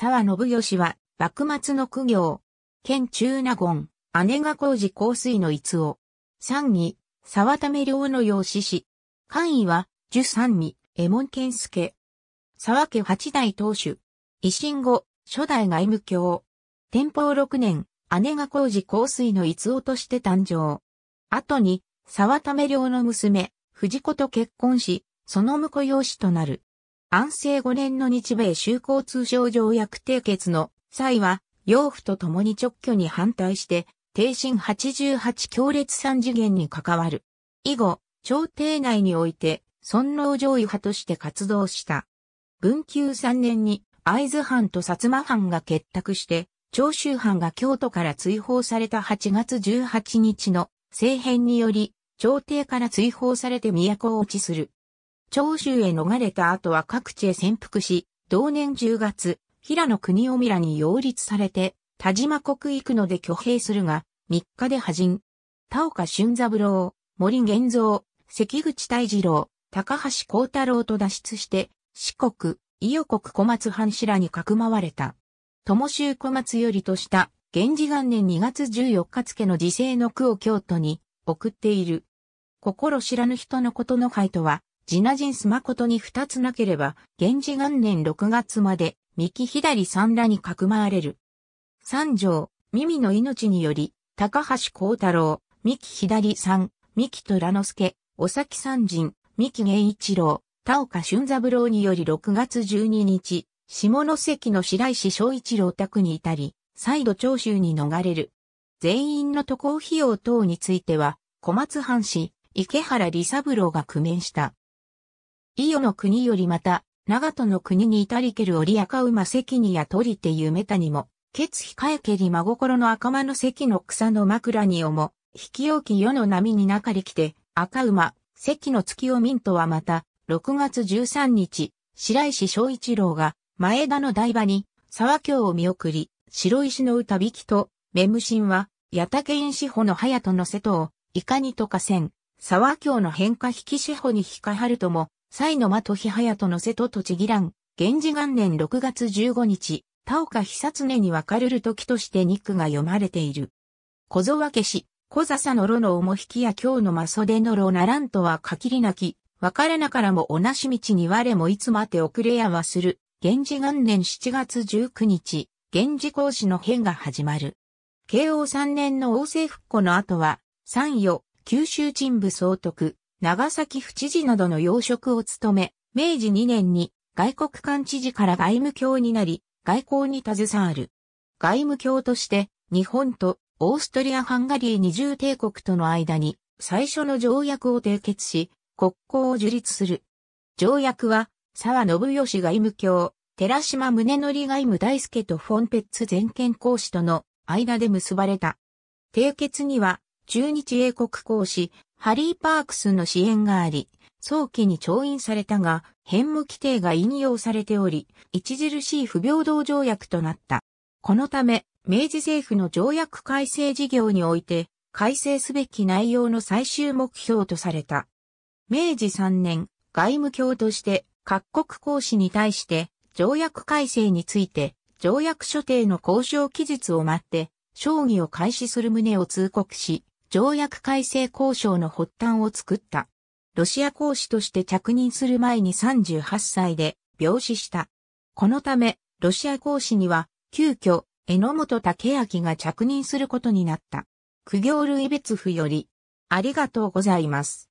沢信義は、幕末の苦行、県中納言、姉が工事香水の逸を、三位、沢為良の養子氏。官位は、十三位、右門健介。沢家八代当主。維新後、初代外務卿。天保六年、姉が工事香水の逸夫として誕生。後に、沢為良の娘、藤子と結婚し、その婿養子となる。安政5年の日米修好通商条約締結の際は、養父と共に直挙に反対して、定身88強烈三次元に関わる。以後、朝廷内において、尊皇攘夷派として活動した。文久3年に、会津藩と薩摩藩が結託して、長州藩が京都から追放された8月18日の政変により、朝廷から追放されて都を落ちする。長州へ逃れた後は各地へ潜伏し、同年10月、平野国をミに擁立されて、田島国行くので挙兵するが、3日で破人。田岡俊三郎、森玄三、関口大二郎、高橋幸太郎と脱出して、四国、伊予国小松藩士らにかくまわれた。友州小松よりとした、源氏元年2月14日付の時世の句を京都に送っている。心知らぬ人のことの回とは、ジナジンス誠に二つなければ、源氏元年六月まで、右左三らにかくまわれる。三条、耳の命により、高橋光太郎、三木左三、三木虎之助、お崎三人、三木源一郎、田岡俊三郎により六月十二日、下関の白石昭一郎宅に至り、再度長州に逃れる。全員の渡航費用等については、小松藩士、池原李三郎が苦面した。伊予の国よりまた、長門の国に至りける折赤馬関にやとりて夢たにも、血控えけり真心の赤間の関の草の枕におも、引き置き世の波に中りきて、赤馬、関の月を民とはまた、6月13日、白石昭一郎が、前田の台場に、沢京を見送り、白石の歌引きと、メムシンは、八竹院志保の隼人の瀬戸を、いかにとかせん、沢京の変化引き志保に引かはるとも、西の間と日やとの瀬戸とちぎらん、源氏元年6月15日、田岡久常に分かるる時として二句が読まれている。小僧分けし、小笹の炉の重引きや今日の間袖の炉ならんとは限りなき、別れなからも同じ道に我もいつ待て遅れやはする。源氏元年7月19日、源氏講師の変が始まる。慶応3年の王政復古の後は、三与、九州鎮部総督、長崎府知事などの要職を務め、明治2年に外国官知事から外務卿になり、外交に携わる。外務卿として、日本とオーストリア・ハンガリー二重帝国との間に最初の条約を締結し、国交を樹立する。条約は、沢信義外務卿、寺島宗則外務大輔とフォンペッツ全権公使との間で結ばれた。締結には、中日英国公使、ハリー・パークスの支援があり、早期に調印されたが、変務規定が引用されており、著しい不平等条約となった。このため、明治政府の条約改正事業において、改正すべき内容の最終目標とされた。明治3年、外務卿として各国公使に対して条約改正について条約所定の交渉期日を待って、商議を開始する旨を通告し、条約改正交渉の発端を作った。ロシア公使として着任する前に38歳で病死した。このため、ロシア公使には、急遽、榎本武明が着任することになった。苦行類別府より、ありがとうございます。